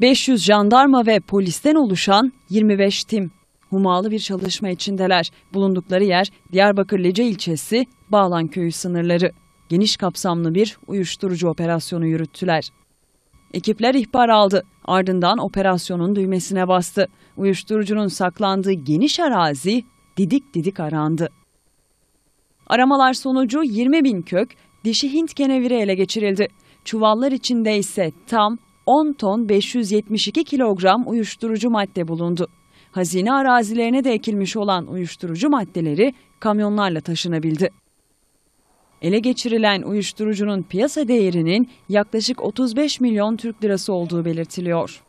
500 jandarma ve polisten oluşan 25 tim humalı bir çalışma içindeler. Bulundukları yer Diyarbakır Lece ilçesi Bağlan köyü sınırları. Geniş kapsamlı bir uyuşturucu operasyonu yürüttüler. Ekipler ihbar aldı. Ardından operasyonun düğmesine bastı. Uyuşturucunun saklandığı geniş arazi didik didik arandı. Aramalar sonucu 20 bin kök dişi Hint keneviri ele geçirildi çuvallar içinde ise tam 10 ton 572 kilogram uyuşturucu madde bulundu. Hazine arazilerine de ekilmiş olan uyuşturucu maddeleri kamyonlarla taşınabildi. Ele geçirilen uyuşturucunun piyasa değerinin yaklaşık 35 milyon Türk lirası olduğu belirtiliyor.